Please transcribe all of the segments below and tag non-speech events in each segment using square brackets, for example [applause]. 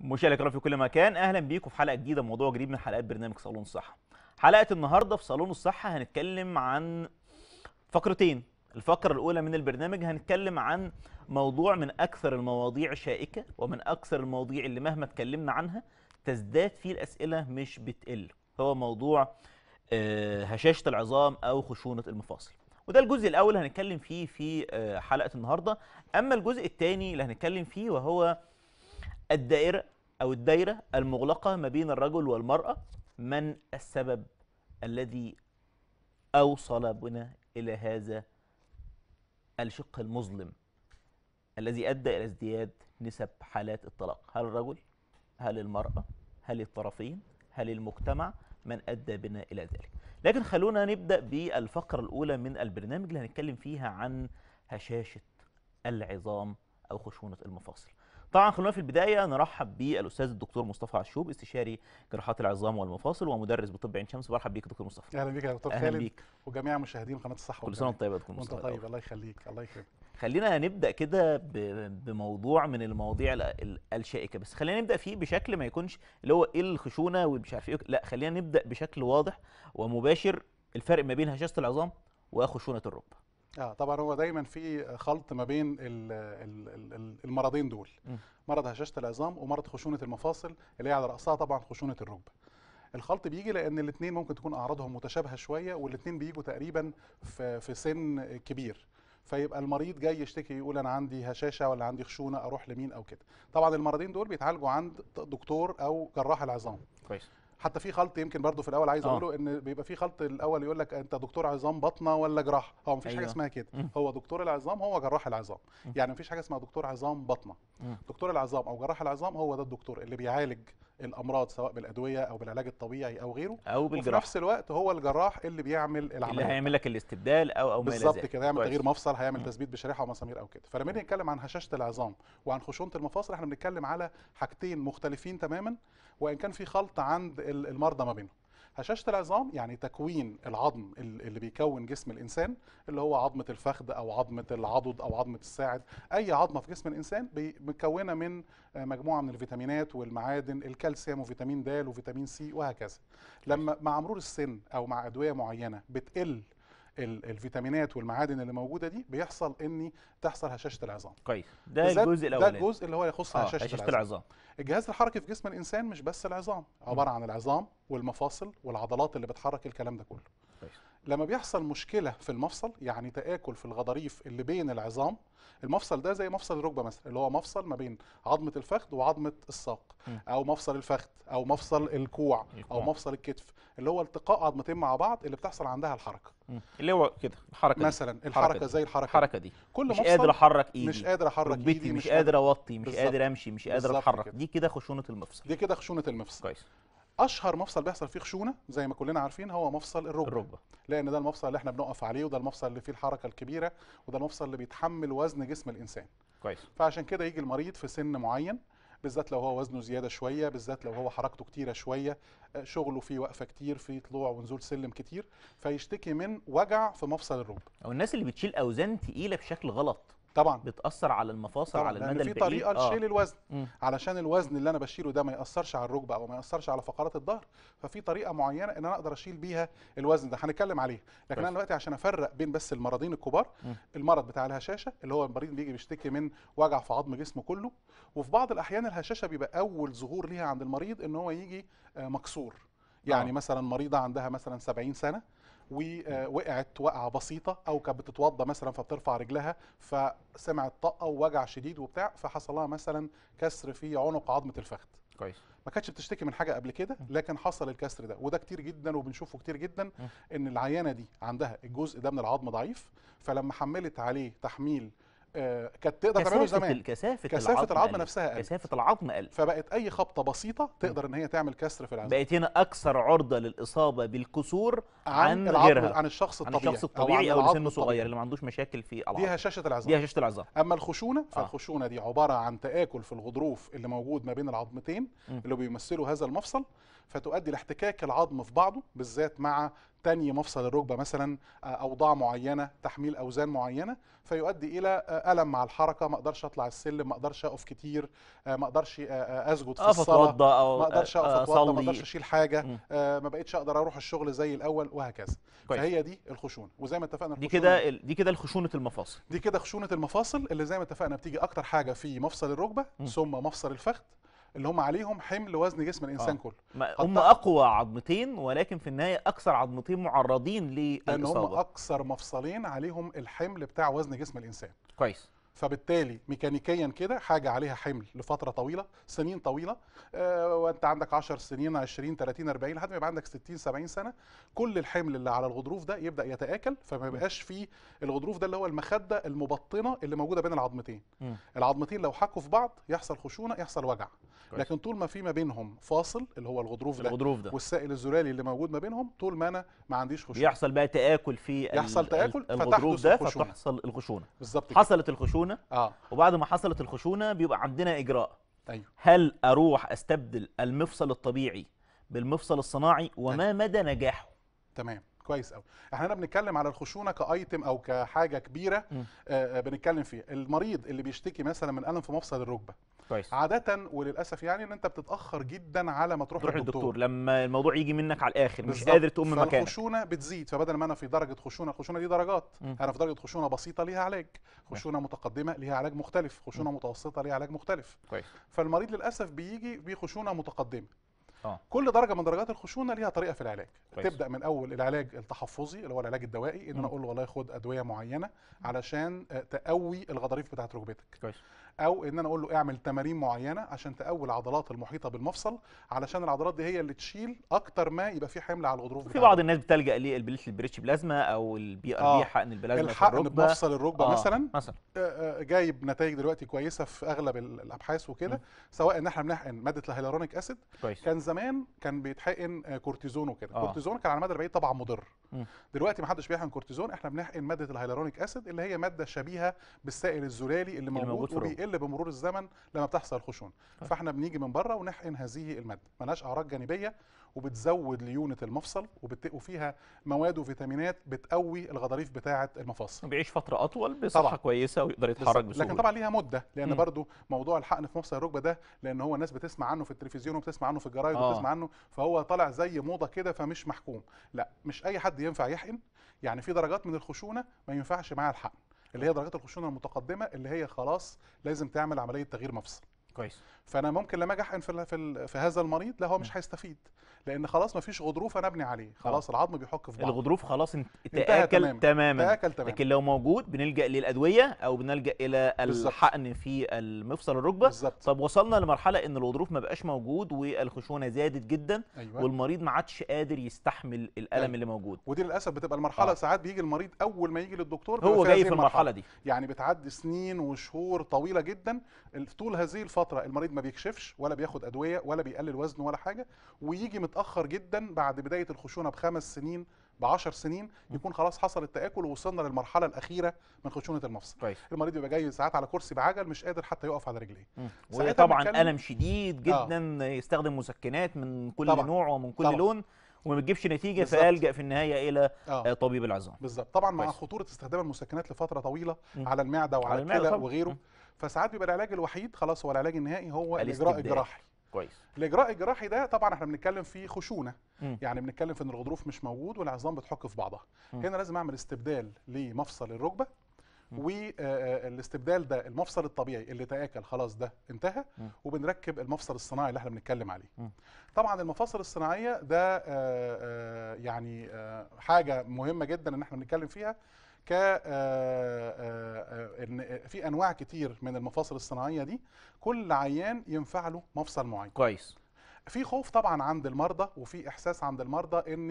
مشاهدينا الكرام في كل مكان اهلا بيكم في حلقه جديده موضوع جديد من حلقات برنامج صالون الصحه حلقه النهارده في صالون الصحه هنتكلم عن فقرتين الفقره الاولى من البرنامج هنتكلم عن موضوع من اكثر المواضيع شائكه ومن اكثر المواضيع اللي مهما اتكلمنا عنها تزداد فيه الاسئله مش بتقل هو موضوع آه، هشاشه العظام او خشونه المفاصل وده الجزء الاول هنتكلم فيه في آه، حلقه النهارده اما الجزء الثاني اللي هنتكلم فيه وهو الدائرة أو الدايرة المغلقة ما بين الرجل والمرأة من السبب الذي أوصل بنا إلى هذا الشق المظلم الذي أدى إلى ازدياد نسب حالات الطلاق هل الرجل هل المرأة هل الطرفين هل المجتمع من أدى بنا إلى ذلك لكن خلونا نبدأ بالفقرة الأولى من البرنامج اللي هنتكلم فيها عن هشاشة العظام او خشونه المفاصل. طبعا خلونا في البدايه نرحب بالاستاذ الدكتور مصطفى عشوب استشاري جراحات العظام والمفاصل ومدرس بطب عين شمس مرحب بيك دكتور مصطفى اهلا بيك يا دكتور خالد بيك. وجميع مشاهدين قناه الصحه كل سنه وانت طيب يا دكتور مصطفى وانت طيب الله يخليك الله يخليك. خلينا نبدا كده بموضوع من المواضيع الشائكه بس خلينا نبدا فيه بشكل ما يكونش اللي هو ايه الخشونه ومش عارف ايه لا خلينا نبدا بشكل واضح ومباشر الفرق ما بين هشاشه العظام وخشونه الركبه اه طبعا هو دايما في خلط ما بين المرضين دول م. مرض هشاشه العظام ومرض خشونه المفاصل اللي هي على راسها طبعا خشونه الركبه الخلط بيجي لان الاثنين ممكن تكون اعراضهم متشابهه شويه والاثنين بيجوا تقريبا في, في سن كبير فيبقى المريض جاي يشتكي يقول انا عندي هشاشه ولا عندي خشونه اروح لمين او كده طبعا المرضين دول بيتعالجوا عند دكتور او جراح العظام كويس حتى في خلط يمكن برضو في الاول عايز آه. اقوله ان بيبقى في خلط الاول يقول لك انت دكتور عظام بطنه ولا جراحه هو مفيش أيوة. حاجه اسمها كده هو دكتور العظام هو جراح العظام يعني مفيش حاجه اسمها دكتور عظام بطنه دكتور العظام او جراح العظام هو ده الدكتور اللي بيعالج الامراض سواء بالادويه او بالعلاج الطبيعي او غيره او بالجراحه وفي نفس الوقت هو الجراح اللي بيعمل العمليه اللي هيعمل لك الاستبدال او او بالظبط كده هيعمل تغيير مفصل هيعمل تثبيت بشريحه ومسامير او كده فلما نيجي نتكلم عن هشاشه العظام وعن خشونه المفاصل احنا بنتكلم على حاجتين مختلفين تماما وان كان في خلط عند المرضى ما بينهم هشاشه العظام يعني تكوين العظم اللي بيكون جسم الانسان اللي هو عظمه الفخذ او عظمه العضد او عظمه الساعد اي عظمه في جسم الانسان مكونه من مجموعه من الفيتامينات والمعادن الكالسيوم وفيتامين د وفيتامين سي وهكذا لما مع مرور السن او مع ادويه معينه بتقل الفيتامينات والمعادن اللي موجوده دي بيحصل ان تحصل هشاشه العظام كويس ده الجزء الاولاني ده الجزء اللي هو يخص آه هشاشه, هشاشة العظام. الجهاز الحركي في جسم الانسان مش بس العظام عباره عن العظام والمفاصل والعضلات اللي بتحرك الكلام ده كله لما بيحصل مشكله في المفصل يعني تاكل في الغضاريف اللي بين العظام المفصل ده زي مفصل الركبه مثلا اللي هو مفصل ما بين عظمه الفخذ وعظمه الساق او مفصل الفخذ او مفصل الكوع او مفصل الكتف اللي هو التقاء عظمتين مع بعض اللي بتحصل عندها الحركه اللي هو كده الحركه مثلا دي. الحركه زي الحركه الحركه دي, كل كل مش قادر احرك ايدي مش قادر احرك ايدي مش قادر اوطي مش قادر امشي مش قادر اتحرك دي كده خشونه المفصل دي كده خشونه المفصل كويس اشهر مفصل بيحصل فيه خشونه زي ما كلنا عارفين هو مفصل الركبه الركبه لان ده المفصل اللي احنا بنقف عليه وده المفصل اللي فيه الحركه الكبيره وده المفصل اللي بيتحمل وزن جسم الانسان كويس فعشان كده يجي المريض في سن معين بالذات لو هو وزنه زياده شويه بالذات لو هو حركته كتيره شويه آه، شغله فيه وقفه كتير فيه طلوع ونزول سلم كتير فيشتكي من وجع في مفصل الركبه او الناس اللي بتشيل اوزان تقيله بشكل غلط طبعا بتاثر على المفاصل طبعاً على المدى البعيد في طريقه آه. لشيل آه. الوزن مم. علشان الوزن اللي انا بشيله ده ما ياثرش على الركبه او ما ياثرش على فقرات الظهر ففي طريقه معينه ان انا اقدر اشيل بيها الوزن ده هنتكلم عليه لكن انا دلوقتي عشان افرق بين بس المرضين الكبار مم. المرض بتاع الهشاشه اللي هو المريض بيجي بيشتكي من وجع في عظم جسمه كله وفي بعض الاحيان الهشاشه بيبقى اول ظهور ليها عند المريض ان هو يجي آه، مكسور يعني آه. مثلا مريضه عندها مثلا 70 سنه ووقعت وقعه بسيطه او كانت بتتوضى مثلا فبترفع رجلها فسمعت طقه ووجع شديد وبتاع فحصل لها مثلا كسر في عنق عظمه الفخذ كويس ما كانتش بتشتكي من حاجه قبل كده لكن حصل الكسر ده وده كتير جدا وبنشوفه كتير جدا ان العيانه دي عندها الجزء ده من العظم ضعيف فلما حملت عليه تحميل آه، كانت تقدر تعمله زمان كثافه العظم كثافه العظم نفسها قل كثافه العظم قل فبقت اي خبطه بسيطه تقدر ان هي تعمل كسر في العظم بقت هنا اكثر عرضه للاصابه بالكسور عن, عن غيرها عن الشخص الطبيعي عن الشخص الطبيعي او, أو سنه صغير اللي ما عندوش مشاكل في العظم دي هشاشه العظام دي هشاشه العظام اما الخشونه آه. فالخشونه دي عباره عن تاكل في الغضروف اللي موجود ما بين العظمتين اللي بيمثلوا هذا المفصل فتؤدي لاحتكاك العظم في بعضه بالذات مع تاني مفصل الركبه مثلا آه، اوضاع معينه تحميل اوزان معينه فيؤدي الى آه، الم مع الحركه ما اقدرش اطلع السلم ما اقدرش اقف كتير آه، ما اقدرش اسجد في الصلاه ما اقدرش اقف ما اقدرش اشيل حاجه ما بقتش اقدر اروح الشغل زي الاول وهكذا كويس. فهي دي الخشونه وزي ما اتفقنا دي كده دي كده خشونه المفاصل دي كده خشونه المفاصل اللي زي ما اتفقنا بتيجي اكتر حاجه في مفصل الركبه ثم مفصل الفخذ اللي هم عليهم حمل وزن جسم الانسان آه. كله هم اقوى عظمتين ولكن في النهايه اكثر عظمتين معرضين للاصابه لان هم اكثر مفصلين عليهم الحمل بتاع وزن جسم الانسان كويس فبالتالي ميكانيكيا كده حاجه عليها حمل لفتره طويله سنين طويله آه وانت عندك 10 سنين 20 30 40 لحد ما يبقى عندك 60 70 سنه كل الحمل اللي على الغضروف ده يبدا يتاكل فما يبقاش فيه الغضروف ده اللي هو المخده المبطنه اللي موجوده بين العظمتين م. العظمتين لو حكوا في بعض يحصل خشونه يحصل وجع لكن طول ما في ما بينهم فاصل اللي هو الغضروف ده, الغضروف ده. والسائل الزلالي اللي موجود ما بينهم طول ما انا ما عنديش خشونه يحصل بقى تاكل في يحصل تاكل الغضروف ده الخشونة. فتحصل الخشونه بالظبط حصلت الخشونه اه وبعد ما حصلت الخشونه بيبقى عندنا اجراء أيوه. هل اروح استبدل المفصل الطبيعي بالمفصل الصناعي وما أيوه. مدى نجاحه تمام كويس قوي احنا هنا بنتكلم على الخشونه كايتم او كحاجه كبيره آه،, آه بنتكلم فيها المريض اللي بيشتكي مثلا من الم في مفصل الركبه كويس عاده وللاسف يعني ان انت بتتاخر جدا على ما تروح, تروح للدكتور لما الموضوع يجي منك على الاخر بالزبط. مش قادر تقوم من مكانك الخشونه بتزيد فبدل ما انا في درجه خشونه الخشونه دي درجات م. انا في درجه خشونه بسيطه ليها علاج خشونه م. متقدمه ليها علاج مختلف خشونه م. متوسطه ليها علاج مختلف كويس فالمريض للاسف بيجي بخشونه متقدمه آه. كل درجه من درجات الخشونه ليها طريقه في العلاج كويس. تبدا من اول العلاج التحفظي اللي هو العلاج الدوائي ان انا اقول له والله خد ادويه معينه علشان آه، تقوي الغضاريف بتاعه ركبتك كويس او ان انا اقول له اعمل تمارين معينه عشان تقوي العضلات المحيطه بالمفصل علشان العضلات دي هي اللي تشيل اكتر ما يبقى في حمل على الغضروف في بعض الناس بتلجا للبليش البريتش بلازما او البي ار آه. بي حقن البلازما الحقن في الركبه بمفصل الركبه آه مثلا مثلا آه، آه، جايب نتائج دلوقتي كويسه في اغلب الابحاث وكده سواء ان احنا بنحقن ماده الهيلورونيك اسيد كويس. كان زمان كان بيتحقن كورتيزون وكده آه. كورتيزون كان على المدى البعيد طبعا مضر دلوقتي ما حدش بيحقن كورتيزون احنا بنحقن ماده الهيلورونيك اسيد اللي هي ماده شبيهه بالسائل الزلالي اللي موجود, موجود وبيقل بمرور الزمن لما بتحصل خشونه طيب. فاحنا بنيجي من بره ونحقن هذه الماده ملهاش اعراض جانبيه وبتزود ليونه المفصل وفيها مواد وفيتامينات بتقوي الغضاريف بتاعه المفاصل بيعيش فتره اطول بصحه طبعا. كويسه ويقدر يتحرك بسهوله لكن طبعا ليها مده لان برده برضو موضوع الحقن في مفصل الركبه ده لان هو الناس بتسمع عنه في التلفزيون وبتسمع عنه في الجرايد آه. وبتسمع عنه فهو طالع زي موضه كده فمش محكوم لا مش اي حد ينفع يحقن يعني في درجات من الخشونه ما ينفعش معاها الحقن اللي هي درجات الخشونه المتقدمه اللي هي خلاص لازم تعمل عمليه تغيير مفصل كويس فانا ممكن لما اجي احقن في في, في هذا المريض لا هو مش نعم. هيستفيد لان خلاص ما فيش غضروف انا ابني عليه خلاص آه. العظم بيحك في بعض الغضروف خلاص تاكل تماما اتاكل تماما لكن لو موجود بنلجا للادويه او بنلجا الى الحقن في المفصل الركبه بالزبط. طب وصلنا لمرحله ان الغضروف ما بقاش موجود والخشونه زادت جدا أيوة. والمريض ما عادش قادر يستحمل الالم أيوة. اللي موجود ودي للاسف بتبقى المرحله أوه. ساعات بيجي المريض اول ما يجي للدكتور هو جاي في المرحله دي يعني بتعدي سنين وشهور طويله جدا طول هذه الفتره فتره المريض ما بيكشفش ولا بياخد ادويه ولا بيقلل وزنه ولا حاجه ويجي متاخر جدا بعد بدايه الخشونه بخمس سنين ب 10 سنين يكون خلاص حصل التاكل ووصلنا للمرحله الاخيره من خشونه المفصل طيب. المريض بيبقى جاي ساعات على كرسي بعجل مش قادر حتى يقف على رجليه وطبعا الم شديد آه. جدا آه. يستخدم مسكنات من كل طبعًا. نوع ومن كل طبعًا. لون وما بتجيبش نتيجه بالزبط. فالجا في النهايه الى آه. آه. طبيب العظام بالظبط طبعا مع خطوره استخدام المسكنات لفتره طويله م. على المعده وعلى الكلى وغيره م. فساعات بيبقى العلاج الوحيد خلاص هو العلاج النهائي هو الاجراء الجراحي كويس الاجراء الجراحي ده طبعا احنا بنتكلم في خشونه م. يعني بنتكلم في ان الغضروف مش موجود والعظام بتحك في بعضها م. هنا لازم اعمل استبدال لمفصل الركبه والاستبدال آه، آه، ده المفصل الطبيعي اللي تاكل خلاص ده انتهى م. وبنركب المفصل الصناعي اللي احنا بنتكلم عليه م. طبعا المفاصل الصناعيه ده آآ آه، آآ يعني آآ حاجه مهمه جدا ان احنا بنتكلم فيها ك آه، آه، آه، في انواع كتير من المفاصل الصناعيه دي كل عيان ينفع له مفصل معين كويس في خوف طبعا عند المرضى وفي احساس عند المرضى ان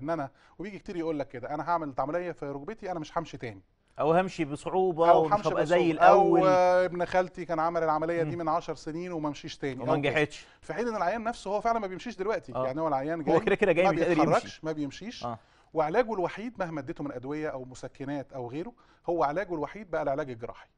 ان انا وبيجي كتير يقول لك كده انا هعمل العمليه في ركبتي انا مش همشي تاني او همشي بصعوبه او مش هبقى زي الاول او ابن خالتي كان عمل العمليه دي من 10 سنين وما مشيش تاني وما نجحتش في حين ان العيان نفسه هو فعلا ما بيمشيش دلوقتي آه. يعني هو العيان جاي هو كده كده جاي ما بيتحركش ما بيمشيش آه. وعلاجه الوحيد مهما اديته من ادويه او مسكنات او غيره هو علاجه الوحيد بقى العلاج الجراحي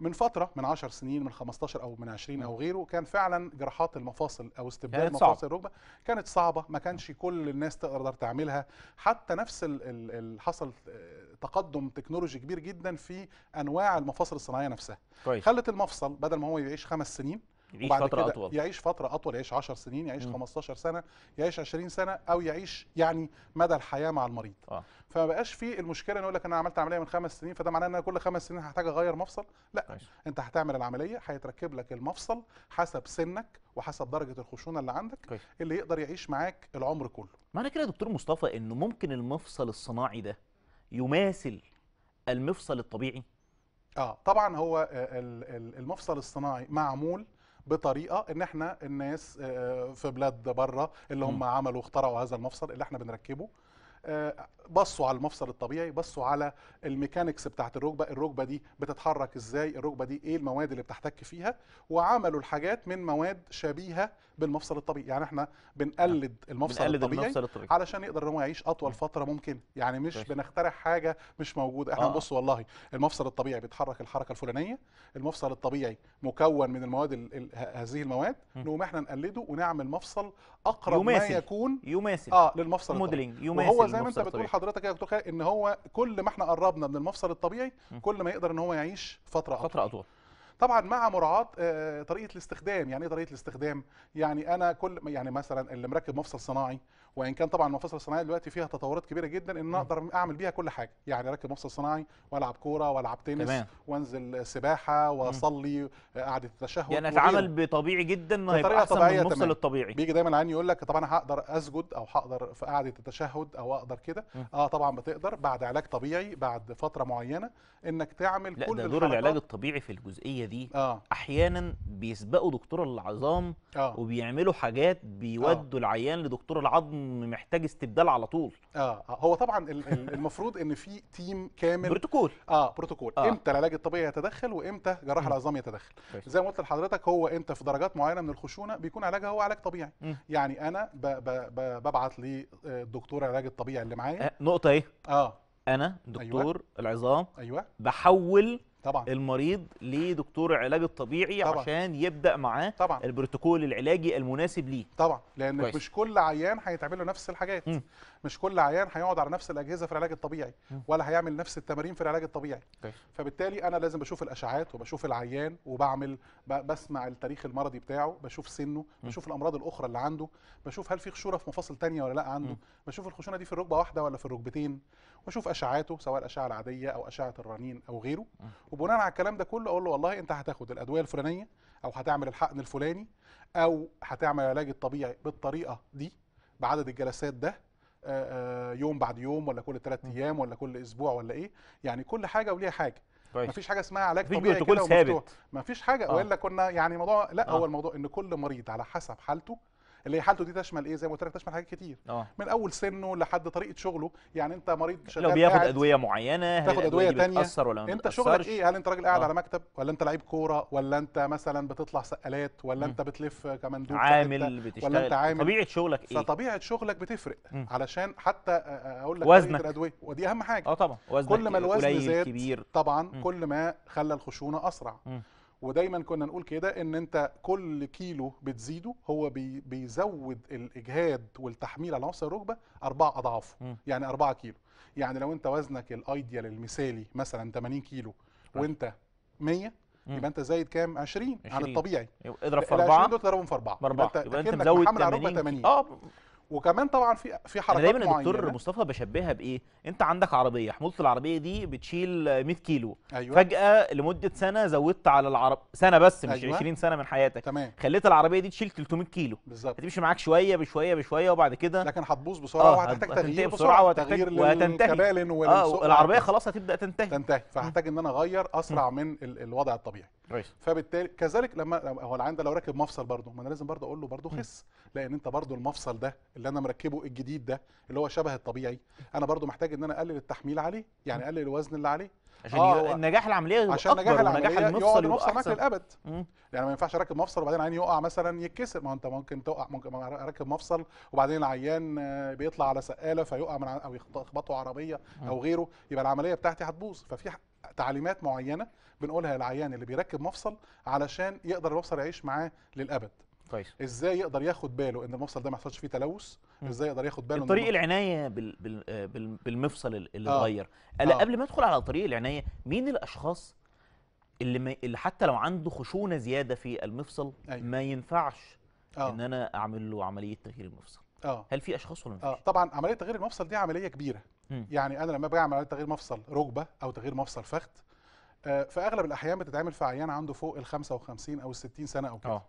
من فتره من 10 سنين من 15 او من 20 او غيره كان فعلا جراحات المفاصل او استبدال مفاصل الركبه كانت صعبه ما كانش كل الناس تقدر تعملها حتى نفس اللي حصل آه، تقدم تكنولوجي كبير جدا في انواع المفاصل الصناعيه نفسها خلت المفصل بدل ما هو يعيش خمس سنين يعيش فترة أطول يعيش فترة أطول يعيش 10 سنين يعيش م. 15 سنة يعيش 20 سنة أو يعيش يعني مدى الحياة مع المريض آه. فما بقاش في المشكلة أن يقول لك أنا عملت عملية من خمس سنين فده معناه أن أنا كل خمس سنين هحتاج أغير مفصل لا عايش. أنت هتعمل العملية هيتركب لك المفصل حسب سنك وحسب درجة الخشونة اللي عندك عايش. اللي يقدر يعيش معاك العمر كله معنى كده يا دكتور مصطفى أنه ممكن المفصل الصناعي ده يماثل المفصل الطبيعي؟ اه طبعا هو آه، المفصل الصناعي معمول بطريقه ان احنا الناس آه، في بلاد بره اللي هم عملوا اخترعوا هذا المفصل اللي احنا بنركبه آه، بصوا على المفصل الطبيعي بصوا على الميكانيكس بتاعت الركبه الركبه دي بتتحرك ازاي الركبه دي ايه المواد اللي بتحتك فيها وعملوا الحاجات من مواد شبيهه بالمفصل الطبيعي يعني احنا بنقلد نعم. المفصل, بنقلد الطبيعي, المفصل الطبيعي علشان يقدر هو يعيش اطول فتره ممكن يعني مش طيب. بنخترع حاجه مش موجوده احنا آه. بص والله المفصل الطبيعي بيتحرك الحركه الفلانيه المفصل الطبيعي مكون من المواد الـ الـ هذه المواد نقوم احنا نقلده ونعمل مفصل اقرب يماثل. ما يكون يماثل اه للمفصل موديلنج يماثل وهو زي ما انت بتقول حضرتك يا دكتور خالد ان هو كل ما احنا قربنا من المفصل الطبيعي كل ما يقدر ان هو يعيش فتره اطول فتره اطول طبعا مع مراعاه آه، طريقه الاستخدام يعني ايه طريقه الاستخدام يعني انا كل يعني مثلا اللي مركب مفصل صناعي وان كان طبعا المفصل الصناعي دلوقتي فيها تطورات كبيره جدا ان اقدر اعمل بيها كل حاجه يعني اركب مفصل صناعي والعب كوره والعب تنس تمام. وانزل سباحه واصلي قعده التشهد يعني اتعامل بطبيعي جدا هيبقى احسن من المفصل الطبيعي بيجي دايما عني يقول لك طب انا هقدر اسجد او هقدر في قعده التشهد او اقدر كده اه طبعا بتقدر بعد علاج طبيعي بعد فتره معينه انك تعمل لا كل ده دور العلاج الطبيعي في الجزئيه دي آه. احيانا بيسبقوا دكتور العظام آه. وبيعملوا حاجات بيودوا آه. العيان لدكتور العظم محتاج استبدال على طول اه, آه، هو طبعا المفروض ان في تيم كامل بروتوكول اه بروتوكول آه. امتى العلاج الطبيعي يتدخل وامتى جراح العظام يتدخل زي ما قلت لحضرتك هو انت في درجات معينه من الخشونه بيكون علاجها هو علاج طبيعي م. يعني انا ب ب ب ببعت للدكتور آه، العلاج الطبيعي اللي معايا آه نقطه ايه اه انا دكتور أيوة. العظام ايوه بحول طبعا المريض لدكتور العلاج الطبيعي طبعا. عشان يبدا معاه طبعا. البروتوكول العلاجي المناسب ليه طبعا لان مش كل عيان هيتعمل له نفس الحاجات م. مش كل عيان هيقعد على نفس الاجهزه في العلاج الطبيعي ولا هيعمل نفس التمارين في العلاج الطبيعي طيب. فبالتالي انا لازم بشوف الاشعاعات وبشوف العيان وبعمل بسمع التاريخ المرضي بتاعه بشوف سنه بشوف الامراض الاخرى اللي عنده بشوف هل في خشونه في مفاصل تانية ولا لا عنده بشوف الخشونه دي في الركبه واحده ولا في الركبتين واشوف اشعاعاته سواء الاشعه العاديه او اشعه الرنين او غيره وبناء على الكلام ده كله اقول له والله انت هتاخد الادويه الفلانيه او هتعمل الحقن الفلاني او هتعمل العلاج الطبيعي بالطريقه دي بعدد الجلسات ده آه، آه، يوم بعد يوم ولا كل ثلاث ايام ولا كل اسبوع ولا ايه يعني كل حاجه وليها حاجه كويس. مفيش حاجه اسمها علاج طبيعي كده ومفتوح مفيش حاجه آه. والا كنا يعني موضوع لا آه. هو الموضوع ان كل مريض على حسب حالته اللي هي حالته دي تشمل ايه زي ما قلت لك تشمل حاجات كتير أوه. من اول سنه لحد طريقه شغله يعني انت مريض شغال لو بياخد ادويه معينه تاخد ادويه بتأثر ولا انت شغلك ايه هل انت راجل قاعد أوه. على مكتب ولا انت لعيب كوره ولا انت مثلا بتطلع سقالات ولا م. انت بتلف كمندوب عامل بتشتغل ولا انت عامل طبيعه شغلك ايه فطبيعه شغلك بتفرق م. علشان حتى اقول لك وزنك الادويه ودي اهم حاجه اه طبعا وزنك كل ما الوزن زاد كبير. طبعا م. كل ما خلى الخشونه اسرع م. ودايما كنا نقول كده ان انت كل كيلو بتزيده هو بي بيزود الاجهاد والتحميل على نفس الركبه اربع اضعاف يعني 4 كيلو يعني لو انت وزنك الايديال المثالي مثلا 80 كيلو وانت 100 يبقى انت زايد كام 20, 20. عن الطبيعي اضرب في 4 دول تضربهم في 4 يبقى انت مزود 80 اه وكمان طبعا في في حركات دايما معينه دايما الدكتور مصطفى بشبهها بايه انت عندك عربيه حمولة العربيه دي بتشيل 100 كيلو أيوة. فجاه لمده سنه زودت على العرب سنه بس مش أيوة. 20 سنه من حياتك تمام. خليت العربيه دي تشيل 300 كيلو بالظبط هتمشي معاك شويه بشويه بشويه وبعد كده لكن هتبوظ بسرعه آه وهتحتاج تغيير بسرعه وتغيير وهتنتهي آه العربيه خلاص هتبدا تنتهي تنتهي فهحتاج ان انا اغير اسرع م. من الوضع الطبيعي رئيس. فبالتالي كذلك لما هو العين ده لو راكب مفصل برضه ما انا لازم برضه اقول له برضه خس لان انت برضه المفصل ده اللي انا مركبه الجديد ده اللي هو شبه الطبيعي انا برضو محتاج ان انا اقلل التحميل عليه يعني اقلل الوزن اللي عليه عشان آه النجاح العمليه يبقى عشان نجاح العمليه يقعد المفصل معاك للابد يعني ما ينفعش اركب مفصل وبعدين عين يقع مثلا يتكسر ما انت ممكن تقع ممكن اركب مفصل وبعدين العيان بيطلع على سقاله فيقع من او يخبطه عربيه او غيره يبقى العمليه بتاعتي هتبوظ ففي تعليمات معينه بنقولها للعيان اللي بيركب مفصل علشان يقدر المفصل يعيش معاه للابد كويس ازاي يقدر ياخد باله ان المفصل ده ما حصلش فيه تلوث ازاي يقدر ياخد باله طريق العنايه بال... بال... آه، بال... بالمفصل اللي آه. اتغير آه. قبل ما ادخل على طريق العنايه مين الاشخاص اللي ما... اللي حتى لو عنده خشونه زياده في المفصل أيوة. ما ينفعش آه. ان انا اعمل له عمليه تغيير المفصل آه. هل في اشخاص ولا آه. طبعا عمليه تغيير المفصل دي عمليه كبيره م. يعني انا لما بعمل عمليه تغيير مفصل ركبه او تغيير مفصل فخذ آه في اغلب الاحيان بتتعمل في عيان عنده فوق ال 55 او ال 60 سنه او كده آه.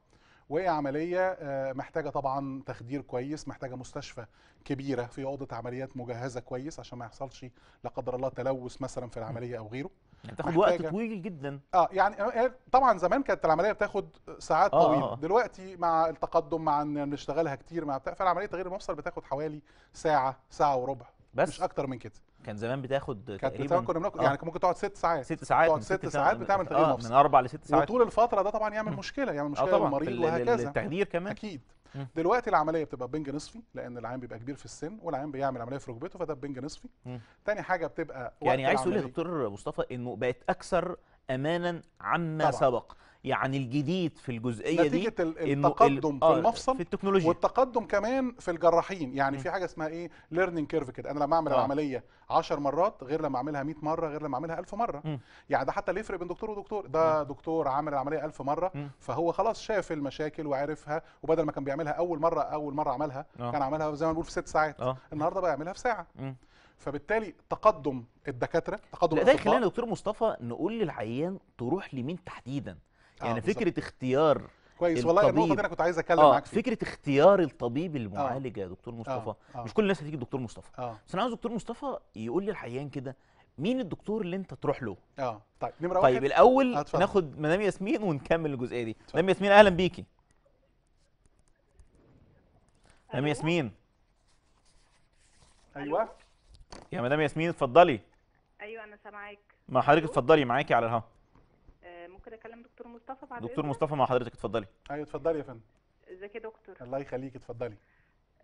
وقع عمليه آه، محتاجه طبعا تخدير كويس محتاجه مستشفى كبيره في اوضه عمليات مجهزه كويس عشان ما يحصلش لا قدر الله تلوث مثلا في العمليه او غيره يعني بتاخد وقت طويل جدا اه يعني آه، آه، طبعا زمان كانت العمليه بتاخد ساعات آه طويله آه. دلوقتي مع التقدم مع ان بنشتغلها كتير مع بتاع فالعمليه تغيير المفصل بتاخد حوالي ساعه ساعه وربع بس مش اكتر من كده كان زمان بتاخد تقريبا كنا بناخد آه. يعني ممكن تقعد ست ساعات ست ساعات تقعد ست, ست ساعات بتعمل آه، تقريبا آه من اربع لست ساعات وطول الفتره ده طبعا يعمل مشكله يعمل آه مشكله آه للمريض وهكذا التغيير كمان اكيد دلوقتي العمليه بتبقى بنج نصفي لان العيان بيبقى كبير في السن والعيان بيعمل عمليه في ركبته فده بنج نصفي تاني حاجه بتبقى يعني عايز تقول يا دكتور مصطفى انه بقت اكثر امانا عما طبعًا. سبق يعني الجديد في الجزئيه نتيجة دي نتيجه التقدم في آه، المفصل في التكنولوجيا والتقدم كمان في الجراحين يعني م. في حاجه اسمها ايه ليرنينج كيرف كده انا لما اعمل آه. العمليه 10 مرات غير لما اعملها 100 مره غير لما اعملها 1000 مره م. يعني ده حتى اللي يفرق بين دكتور ودكتور ده م. دكتور عمل العمليه 1000 مره م. فهو خلاص شاف المشاكل وعرفها وبدل ما كان بيعملها اول مره اول مره عملها آه. كان عملها زي ما بنقول في 6 ساعات آه. النهارده بقى يعملها في ساعه م. فبالتالي تقدم الدكاتره تقدم ده يخلينا دكتور مصطفى نقول للعيان تروح لمين تحديدا آه، يعني فكره بالزبط. اختيار كويس والله النقطه دي انا كنت عايز اتكلم آه معاك فيه. فكره اختيار الطبيب المعالج آه. يا دكتور آه، مصطفى آه آه مش كل الناس هتيجي دكتور مصطفى آه بس انا عاوز دكتور مصطفى يقول لي الحقيقه كده مين الدكتور اللي انت تروح له اه طيب نمره طيب الاول آه ناخد مدام ياسمين ونكمل الجزئيه دي مدام ياسمين اهلا بيكي مدام ياسمين ايوه يا مدام ياسمين اتفضلي ايوه انا سامعاك ما حضرتك اتفضلي معاكي على الهوا ممكن اكلم دكتور مصطفى بعد دكتور مصطفى مع حضرتك اتفضلي ايوه اتفضلي يا فندم ازيك يا دكتور الله يخليك اتفضلي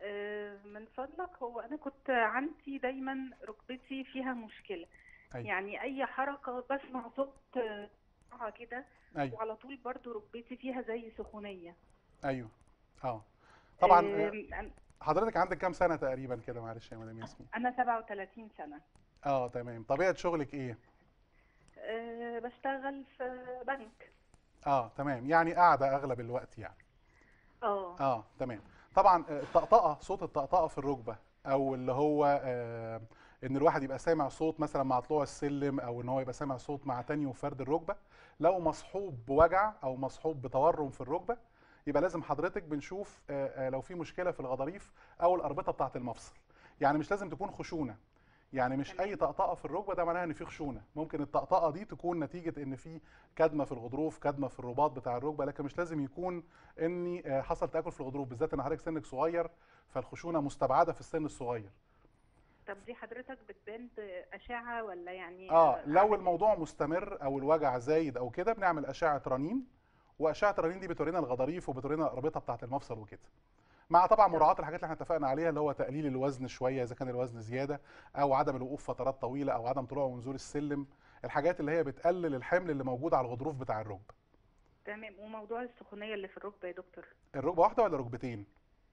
آه، من فضلك هو انا كنت عندي دايما ركبتي فيها مشكله أيوة. يعني اي حركه بسمع صوت آه، كده أيوة. وعلى طول برضو ركبتي فيها زي سخونيه ايوه اه طبعا آه، أم... حضرتك عندك كام سنه تقريبا كده معلش يا مدام ياسمين انا 37 سنه اه تمام طبيعه شغلك ايه آه، بشتغل في بنك اه تمام يعني قاعده اغلب الوقت يعني اه اه تمام طبعا آه، الطقطقه صوت الطقطقه في الركبه او اللي هو آه ان الواحد يبقى سامع صوت مثلا مع طلوع السلم او ان هو يبقى سامع صوت مع تاني وفرد الركبه لو مصحوب بوجع او مصحوب بتورم في الركبه يبقى لازم حضرتك بنشوف آه, آه، لو في مشكله في الغضاريف او الاربطه بتاعه المفصل يعني مش لازم تكون خشونه يعني مش اي طقطقه في الركبه ده معناها ان في خشونه ممكن الطقطقه دي تكون نتيجه ان في كدمه في الغضروف كدمه في الرباط بتاع الركبه لكن مش لازم يكون اني آه، حصل تاكل في الغضروف بالذات ان حضرتك سنك صغير فالخشونه مستبعده في السن الصغير طب دي حضرتك بتبان اشعه ولا يعني اه, آه، لو الموضوع مستمر او الوجع زايد او كده بنعمل اشعه رنين واشعه الرنين دي بتورينا الغضاريف وبتورينا الاربطه بتاعه المفصل وكده مع طبعا مراعاه الحاجات اللي احنا اتفقنا عليها اللي هو تقليل الوزن شويه اذا كان الوزن زياده او عدم الوقوف فترات طويله او عدم طلوع ونزول السلم الحاجات اللي هي بتقلل الحمل اللي موجود على الغضروف بتاع الركب تمام وموضوع السخونيه اللي في الركبه يا دكتور الركبه واحده ولا ركبتين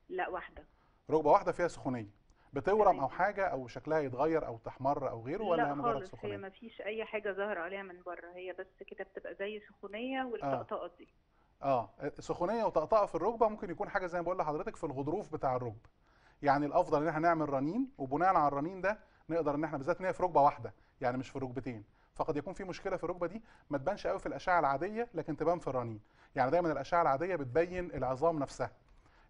لا واحده ركبه واحده فيها سخونيه بتورم او حاجه او شكلها يتغير او تحمر او غيره ولا هي مجرد سخونيه؟ لا خالص هي ما فيش اي حاجه ظاهره عليها من بره هي بس كده بتبقى زي سخونيه آه. والطقطقه آه. دي اه سخونيه وطقطقه في الركبه ممكن يكون حاجه زي ما بقول لحضرتك في الغضروف بتاع الركبه يعني الافضل ان احنا نعمل رنين وبناء على الرنين ده نقدر ان احنا بالذات ان هي في ركبه واحده يعني مش في ركبتين فقد يكون في مشكله في الركبه دي ما تبانش قوي في الاشعه العاديه لكن تبان في الرنين يعني دايما الاشعه العاديه بتبين العظام نفسها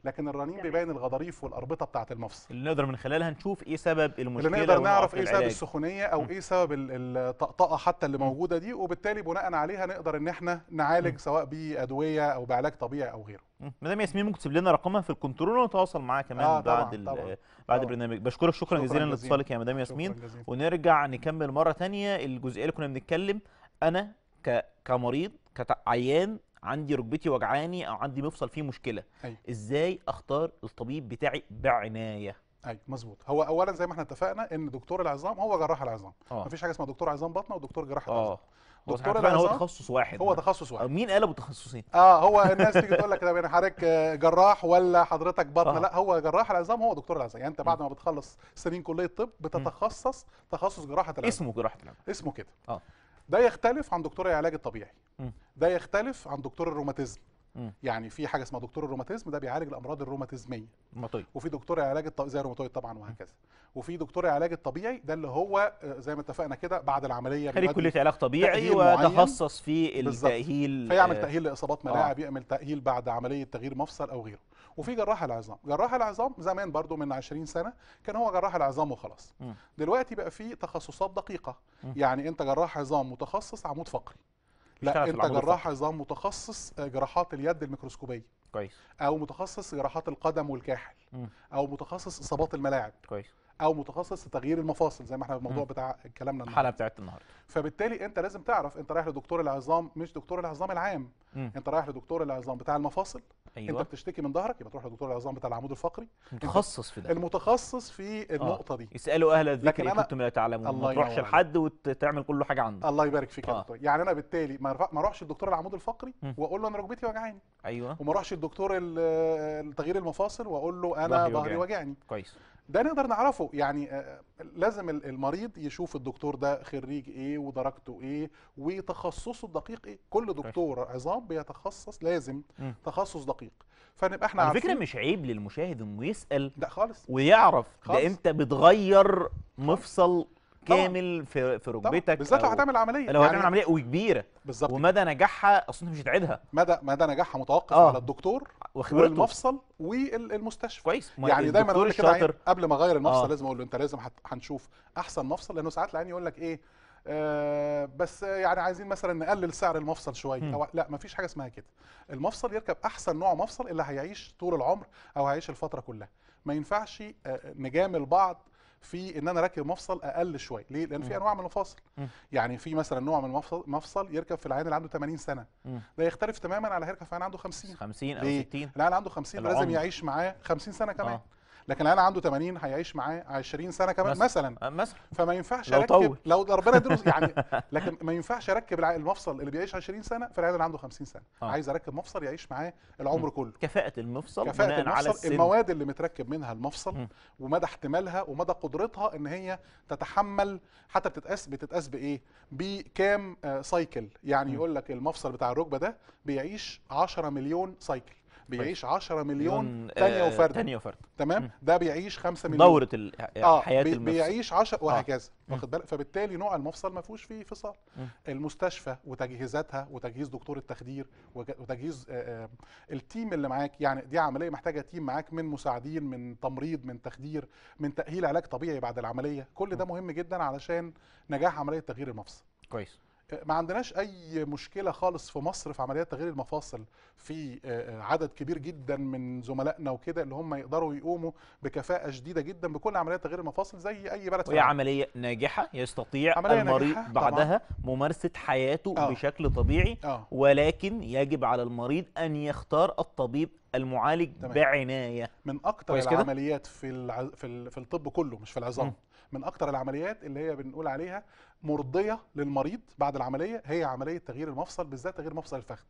لكن الرنين بيبين الغضاريف والاربطه بتاعه المفصل اللي نقدر من خلالها نشوف ايه سبب المشكله اللي نقدر نعرف ايه سبب السخونيه او م. ايه سبب الطقطقه حتى اللي موجوده دي وبالتالي بناء عليها نقدر ان احنا نعالج م. سواء بادويه او بعلاج طبيعي او غيره مدام ياسمين ممكن تسيب لنا رقمها في الكنترول ونتواصل معاها كمان آه طبعًا بعد طبعًا بعد البرنامج بشكرك شكرا, شكرا جزيلا لاتصالك يا مدام ياسمين ونرجع نكمل مره ثانيه الجزئيه اللي كنا بنتكلم انا كمريض كعيان عندي ركبتي وجعاني او عندي مفصل فيه مشكله أيوة. ازاي اختار الطبيب بتاعي بعنايه ايوه مظبوط هو اولا زي ما احنا اتفقنا ان دكتور العظام هو جراح العظام آه. مفيش حاجه اسمها دكتور عظام بطنه ودكتور جراحه آه. دكتور العظام هو تخصص واحد هو تخصص واحد مين ابو تخصصين اه هو الناس تيجي تقول لك طب يعني حضرتك جراح ولا حضرتك بطنه آه. لا هو جراح العظام هو دكتور العظام يعني انت بعد ما بتخلص سنين كليه طب بتتخصص تخصص جراحه العظام اسمه جراحه العظام اسمه كده آه. ده يختلف عن دكتور العلاج الطبيعي ده يختلف عن دكتور الروماتيزم يعني في حاجه اسمها دكتور الروماتيزم ده بيعالج الامراض الروماتيزميه الرماتيه وفي دكتور العلاج الطبيعي زي الروماتويد طبعا وهكذا وفي دكتور العلاج الطبيعي ده اللي هو آه، زي ما اتفقنا كده بعد العمليه خريج كليه علاج طبيعي وتخصص في التاهيل فيعمل آه، تاهيل لاصابات ملاعب آه. يعمل تاهيل بعد عمليه تغيير مفصل او غيره وفي جراح العظام جراح العظام زمان برضو من 20 سنه كان هو جراح العظام وخلاص م. دلوقتي بقى في تخصصات دقيقه م. يعني انت جراح عظام متخصص عمود فقري لا انت جراح عظام متخصص آه، جراحات اليد الميكروسكوبيه كويس او متخصص جراحات القدم والكاحل م. او متخصص اصابات الملاعب كويس او متخصص في تغيير المفاصل زي ما احنا الموضوع بتاع كلامنا الحلقه بتاعت النهارده فبالتالي انت لازم تعرف انت رايح لدكتور العظام مش دكتور العظام العام م. انت رايح لدكتور العظام بتاع المفاصل أيوة. انت بتشتكي من ظهرك يبقى تروح لدكتور العظام بتاع العمود الفقري متخصص في ده المتخصص في النقطه آه. دي اسالوا اهل الذكر إيه ان كنتم لا تعلمون ما تروحش لحد وتعمل كل حاجه عنده الله يبارك فيك آه. يعني انا بالتالي ما اروحش لدكتور العمود الفقري واقول له انا ركبتي وجعاني ايوه وما اروحش لدكتور تغيير المفاصل واقول له انا ظهري وجعني كويس ده نقدر نعرفه يعني آه، لازم المريض يشوف الدكتور ده خريج ايه ودرجته ايه وتخصصه الدقيق ايه كل دكتور عظام بيتخصص لازم تخصص دقيق فنبقى احنا عارفين فكره مش عيب للمشاهد انه يسال لا خالص ويعرف خالص. ده انت بتغير مفصل كامل في في ركبتك بالذات لو هتعمل عمليه لو يعني هتعمل عمليه وكبيره بالظبط ومدى نجاحها اصلا مش هتعيدها مدى مدى نجاحها متوقف آه. على الدكتور وخبرته والمفصل والمستشفى كويس يعني دايما اقول كده قبل ما اغير المفصل آه. لازم اقول له انت لازم هنشوف احسن مفصل لانه ساعات العين يقول لك ايه آه بس يعني عايزين مثلا نقلل سعر المفصل شويه او لا مفيش حاجه اسمها كده المفصل يركب احسن نوع مفصل اللي هيعيش طول العمر او هيعيش الفتره كلها ما ينفعش آه نجامل بعض في ان انا راكب مفصل اقل شوي ليه لان في انواع من المفاصل يعني في مثلا نوع من المفصل مفصل يركب في العيان اللي عنده 80 سنه ده يختلف تماما على هيركب في عيان عنده 50 50 او 60 العيان عنده 50 لازم يعيش معاه 50 سنه كمان آه. لكن العيال عنده 80 هيعيش معاه 20 سنه كمان مثلا مثلا, آه، مثلا. فما ينفعش لو اركب طول. لو ربنا يديله [laughs] يعني لكن ما ينفعش اركب المفصل اللي بيعيش 20 سنه في العيال اللي عنده 50 سنه آه. عايز اركب مفصل يعيش معاه العمر كله كفاءه المفصل كفاءه بناء المفصل على السن. المواد اللي متركب منها المفصل م. ومدى احتمالها ومدى قدرتها ان هي تتحمل حتى بتتقاس بتتقاس بايه بكام سايكل آه، يعني يقول لك المفصل بتاع الركبه ده بيعيش 10 مليون سايكل طيب. بيعيش 10 مليون ثانيه آه وفرد ثانيه وفرد تمام ده بيعيش 5 مليون دوره آه، حياه آه بي المفصل بيعيش 10 وهكذا واخد بالك فبالتالي نوع المفصل ما فيهوش فيه فصال المستشفى وتجهيزاتها وتجهيز دكتور التخدير وتجهيز آه، آه، التيم اللي معاك يعني دي عمليه محتاجه تيم معاك من مساعدين من تمريض من تخدير من تاهيل علاج طبيعي بعد العمليه كل ده مهم جدا علشان نجاح عمليه تغيير المفصل كويس ما عندناش اي مشكله خالص في مصر في عمليات تغيير المفاصل في آه، آه، عدد كبير جدا من زملائنا وكده اللي هم يقدروا يقوموا بكفاءه شديده جدا بكل عمليات تغيير المفاصل زي اي بلد وهي عمليه ناجحه يستطيع عملية المريض ناجحة بعدها طبعا. ممارسه حياته أوه. بشكل طبيعي أوه. ولكن يجب على المريض ان يختار الطبيب المعالج تمام. بعنايه من اكثر العمليات في في, في الطب كله مش في العظام م. من اكتر العمليات اللي هي بنقول عليها مرضيه للمريض بعد العمليه هي عمليه تغيير المفصل بالذات تغيير مفصل الفخذ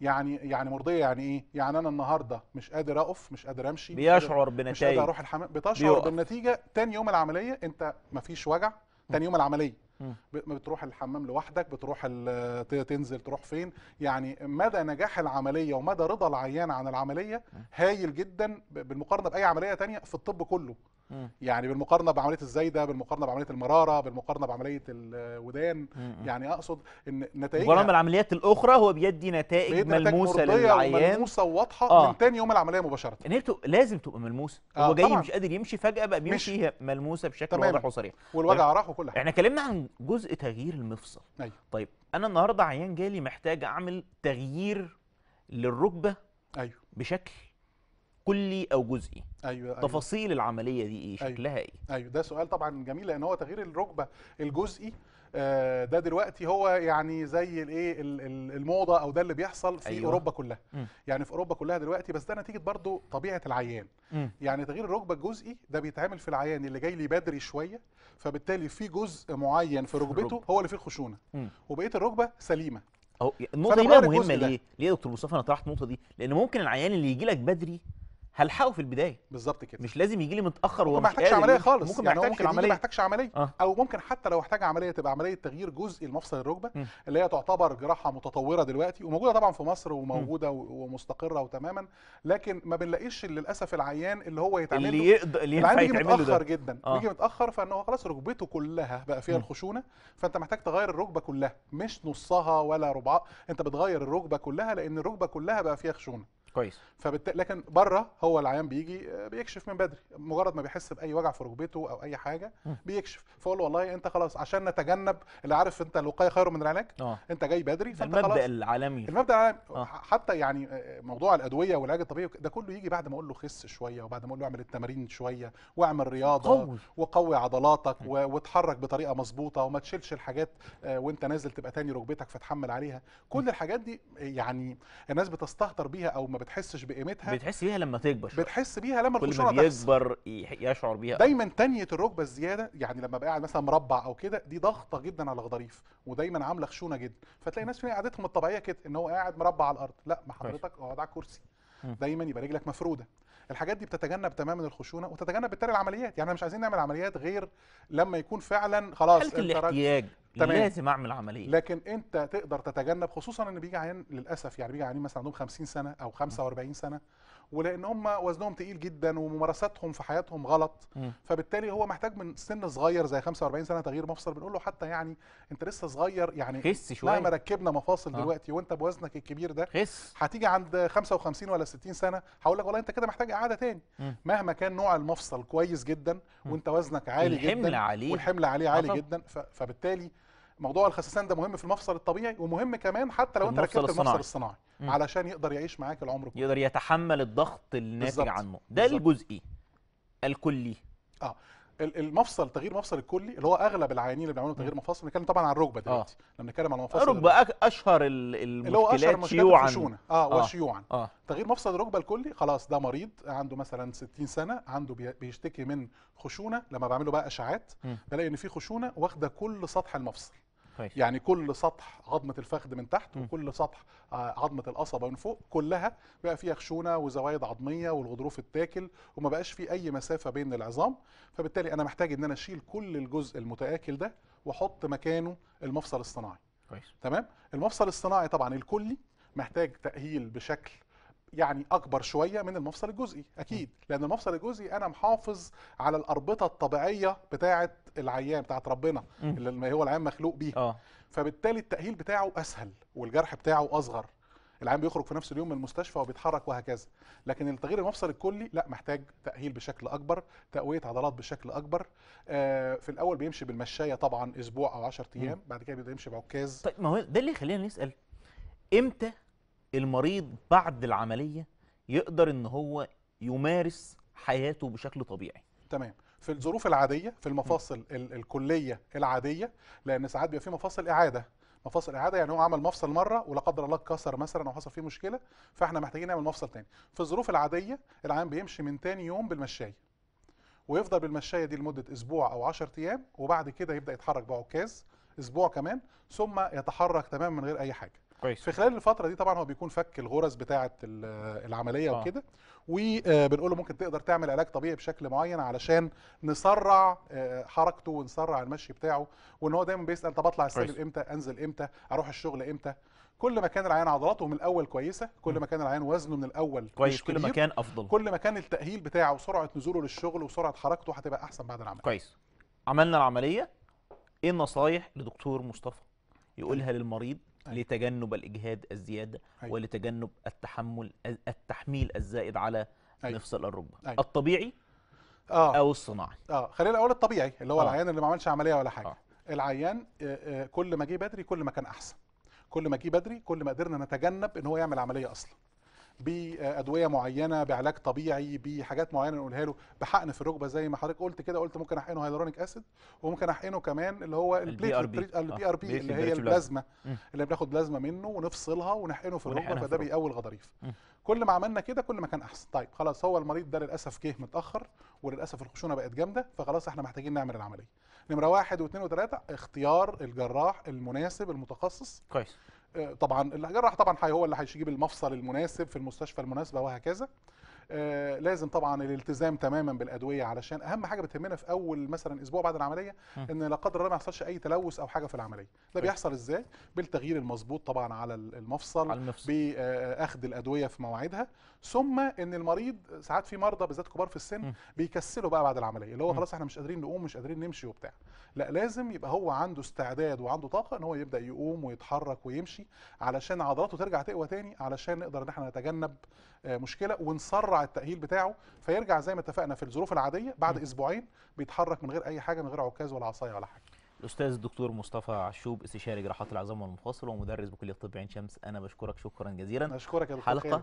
يعني يعني مرضيه يعني ايه؟ يعني انا النهارده مش قادر اقف مش قادر امشي بيشعر بنتائج مش قادر اروح الحمام بتشعر بيقف. بالنتيجه تاني يوم العمليه انت مفيش وجع تاني يوم العمليه بتروح الحمام لوحدك بتروح تنزل تروح فين يعني مدى نجاح العمليه ومدى رضا العيان عن العمليه هايل جدا بالمقارنه باي عمليه تانية في الطب كله م. يعني بالمقارنه بعمليه الزايده بالمقارنه بعمليه المراره بالمقارنه بعمليه الودان مم. يعني اقصد ان نتائج مقارنه بالعمليات الاخرى هو بيدي نتائج بيدي ملموسه للعيان ملموسه وواضحه آه. من ثاني يوم العمليه مباشره ان لازم تبقى ملموسه آه هو جاي طبعًا. مش قادر يمشي فجاه بقى بيمشي مش. ملموسه بشكل تمام. واضح وصريح والوجع طيب. راح وكل حاجه احنا اتكلمنا عن جزء تغيير المفصل أي. أيوه. طيب انا النهارده عيان جالي محتاج اعمل تغيير للركبه ايوه بشكل كلي او جزئي أيوة أيوة. تفاصيل العمليه دي ايه أيوة. شكلها ايه ايوه ده سؤال طبعا جميل لان هو تغيير الركبه الجزئي آه، ده دلوقتي هو يعني زي الايه الموضه او ده اللي بيحصل في أيوة. اوروبا كلها م. يعني في اوروبا كلها دلوقتي بس ده نتيجه برضو طبيعه العيان م. يعني تغيير الركبه الجزئي ده بيتعمل في العيان اللي جاي لي بدري شويه فبالتالي في جزء معين في ركبته هو اللي فيه الخشونه وبقيه الركبه سليمه النقطه دي بقى مهمه ليه ليه يا دكتور مصطفى انا طرحت النقطه دي لان ممكن العيان اللي يجي لك بدري هلحقه في البدايه بالظبط كده مش لازم يجي لي متاخر وهو مش محتاجش عمليه خالص ممكن يعني ممكن عمليه محتاجش عمليه آه. او ممكن حتى لو احتاج عمليه تبقى عمليه تغيير جزء المفصل الركبه اللي هي تعتبر جراحه متطوره دلوقتي وموجوده طبعا في مصر وموجوده م. ومستقره وتماما لكن ما بنلاقيش للاسف العيان اللي هو يتعمل اللي يقدر اللي ينفع يتعمل له متاخر ده. جدا آه. بيجي متاخر فانه خلاص ركبته كلها بقى فيها م. الخشونه فانت محتاج تغير الركبه كلها مش نصها ولا ربعها انت بتغير الركبه كلها لان الركبه كلها بقى فيها خشونه كويس فبت... لكن بره هو العيان بيجي آه، بيكشف من بدري مجرد ما بيحس باي وجع في ركبته او اي حاجه بيكشف فاقول له والله انت خلاص عشان نتجنب اللي عارف انت الوقايه خير من العلاج أوه. انت جاي بدري فانت المبدا خلاص العالمي المبدا العالمي أوه. حتى يعني آه، آه، موضوع الادويه والعلاج الطبيعي ده كله يجي بعد ما اقول له خس شويه وبعد ما اقول له اعمل التمارين شويه واعمل رياضه قوي. وقوي عضلاتك و... واتحرك بطريقه مظبوطه وما تشيلش الحاجات وانت نازل تبقى تاني ركبتك فتحمل عليها كل م. الحاجات دي يعني الناس بتستهتر بيها او ما بتحسش بقيمتها بتحس بيها لما تكبر شوية. بتحس بيها لما كل ما بيكبر يشعر بيها دايما تانيه الركبه الزياده يعني لما بقى قاعد مثلا مربع او كده دي ضغطه جدا على الغضاريف ودايما عامله خشونه جدا فتلاقي ناس في قعدتهم الطبيعيه كده ان هو قاعد مربع على الارض لا ما حضرتك اقعد على الكرسي دايما يبقى رجلك مفروده الحاجات دي بتتجنب تماما الخشونه وتتجنب بالتالي العمليات يعني احنا مش عايزين نعمل عمليات غير لما يكون فعلا خلاص انت الاحتياج تمام. لازم اعمل عمليه لكن انت تقدر تتجنب خصوصا ان بيجي عيان للاسف يعني بيجي عيانين مثلا عندهم 50 سنه او 45 سنه ولان هم وزنهم تقيل جدا وممارساتهم في حياتهم غلط م. فبالتالي هو محتاج من سن صغير زي 45 سنه تغيير مفصل بنقول له حتى يعني انت لسه صغير يعني خس شويه مهما ركبنا مفاصل آه. دلوقتي وانت بوزنك الكبير ده خس هتيجي عند 55 ولا 60 سنه هقول لك والله انت كده محتاج اعاده تاني م. مهما كان نوع المفصل كويس جدا وانت وزنك عالي جدا عليه. والحمل عليه آه عالي جدا فبالتالي موضوع الخسسان ده مهم في المفصل الطبيعي ومهم كمان حتى لو انت ركبت المفصل الصناعي م. علشان يقدر يعيش معاك العمر كله يقدر يتحمل الضغط الناتج بالزبط. عنه ده بالزبط. الجزئي الكلي اه المفصل تغيير مفصل الكلي اللي هو اغلب العيانين اللي بيعملوا تغيير مفصل بنتكلم طبعا عن الركبه دلوقتي آه. لما بنتكلم عن المفاصل الركبه اشهر المشكلات اللي هو اشهر شيوعا اه, آه. وشيوعا آه. تغيير مفصل الركبه الكلي خلاص ده مريض عنده مثلا 60 سنه عنده بيشتكي من خشونه لما بعمله بقى اشعاعات بلاقي ان في خشونه واخده كل سطح المفصل يعني كل سطح عظمه الفخذ من تحت م. وكل سطح آه، عظمه القصبه من فوق كلها بقى فيها خشونه وزوايد عظميه والغضروف التاكل وما بقاش في اي مسافه بين العظام فبالتالي انا محتاج ان انا اشيل كل الجزء المتاكل ده واحط مكانه المفصل الصناعي كويس. تمام المفصل الصناعي طبعا الكلي محتاج تاهيل بشكل يعني اكبر شويه من المفصل الجزئي اكيد لان المفصل الجزئي انا محافظ على الاربطه الطبيعيه بتاعه العيان بتاعه ربنا اللي هو العيان مخلوق بيه آه. فبالتالي التاهيل بتاعه اسهل والجرح بتاعه اصغر العيان بيخرج في نفس اليوم من المستشفى وبيتحرك وهكذا لكن التغيير المفصل الكلي لا محتاج تاهيل بشكل اكبر تقويه عضلات بشكل اكبر آه في الاول بيمشي بالمشايه طبعا اسبوع او 10 ايام بعد كده بيبدا يمشي بعكاز طيب ما هو ده اللي يخلينا نسال امتى المريض بعد العمليه يقدر ان هو يمارس حياته بشكل طبيعي تمام في الظروف العاديه في المفاصل الكليه العاديه لان ساعات بيبقى في مفاصل اعاده مفاصل اعاده يعني هو عمل مفصل مره ولا قدر الله اتكسر مثلا او حصل فيه مشكله فاحنا محتاجين نعمل مفصل تاني في الظروف العاديه العام بيمشي من تاني يوم بالمشايه ويفضل بالمشايه دي لمده اسبوع او 10 ايام وبعد كده يبدا يتحرك بعكاز اسبوع كمان ثم يتحرك تماما من غير اي حاجه كويس في خلال الفتره دي طبعا هو بيكون فك الغرز بتاعه العمليه آه. وكده وبنقول آه، له ممكن تقدر تعمل علاج طبيعي بشكل معين علشان نسرع آه، حركته ونسرع المشي بتاعه وان هو دايما بيسال طب اطلع السلم امتى انزل امتى اروح الشغل امتى كل ما كان العيان عضلاته من الاول كويسه كل ما كان العيان وزنه من الاول كويس مش كل ما كان افضل كل ما كان التاهيل بتاعه وسرعه نزوله للشغل وسرعه حركته هتبقى احسن بعد العمليه كويس عملنا العمليه ايه النصايح لدكتور مصطفى يقولها للمريض أيوة. لتجنب الاجهاد الزياده أيوة. ولتجنب التحمل التحميل الزائد على أيوة. مفصل الركبه أيوة. الطبيعي آه. او الصناعي اه خلينا الاول الطبيعي اللي هو آه. العيان اللي ما عملش عمليه ولا حاجه آه. العيان كل ما جه بدري كل ما كان احسن كل ما جه بدري كل ما قدرنا نتجنب ان هو يعمل عمليه اصلا بادويه معينه بعلاج طبيعي بحاجات معينه نقولها له بحقن في الركبه زي ما حضرتك قلت كده قلت ممكن احقنه هيلورونيك اسيد وممكن احقنه كمان اللي هو البي ار بي البي ار بي اللي هي البلازما اللي بناخد بلازما منه ونفصلها ونحقنه في الركبه فده بيقوي الغضاريف كل ما عملنا كده كل ما كان احسن طيب خلاص هو المريض ده للاسف جه متاخر وللاسف الخشونه بقت جامده فخلاص احنا محتاجين نعمل العمليه نمره واحد واثنين وثلاثه اختيار الجراح المناسب المتخصص كويس آه، طبعا الجراح طبعا هو اللي هيجيب المفصل المناسب في المستشفى المناسبه وهكذا آه، لازم طبعا الالتزام تماما بالادويه علشان اهم حاجه بتهمنا في اول مثلا اسبوع بعد العمليه ان لا قدر الله ما يحصلش اي تلوث او حاجه في العمليه ده بيحصل ازاي بالتغيير المظبوط طبعا على المفصل, على باخذ آه، آه، الادويه في مواعيدها ثم ان المريض ساعات في مرضى بالذات كبار في السن م. بيكسلوا بقى بعد العمليه اللي هو خلاص احنا مش قادرين نقوم مش قادرين نمشي وبتاع لا لازم يبقى هو عنده استعداد وعنده طاقه ان هو يبدا يقوم ويتحرك ويمشي علشان عضلاته ترجع تقوى تاني علشان نقدر ان احنا نتجنب مشكله ونسرع يسرع التاهيل بتاعه فيرجع زي ما اتفقنا في الظروف العاديه بعد م. اسبوعين بيتحرك من غير اي حاجه من غير عكاز ولا عصايه ولا حاجه الاستاذ الدكتور مصطفى عشوب استشاري جراحات العظام والمفاصل ومدرس بكليه طب عين شمس انا بشكرك شكرا جزيلا اشكرك يا حلقه خير.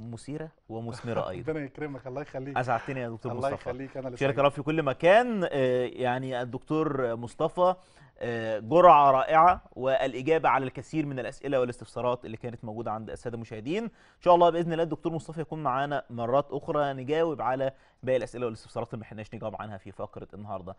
مثيره ومثمره ايضا [laughs] ربنا يكرمك الله يخليك اسعدتني يا دكتور الله مصطفى الله يخليك انا لسه يا رب في كل مكان آه، يعني الدكتور مصطفى جرعه رائعه والاجابه على الكثير من الاسئله والاستفسارات اللي كانت موجوده عند الساده المشاهدين ان شاء الله باذن الله الدكتور مصطفى يكون معانا مرات اخرى نجاوب على باقي الاسئله والاستفسارات اللي محناش نجاوب عنها في فقره النهارده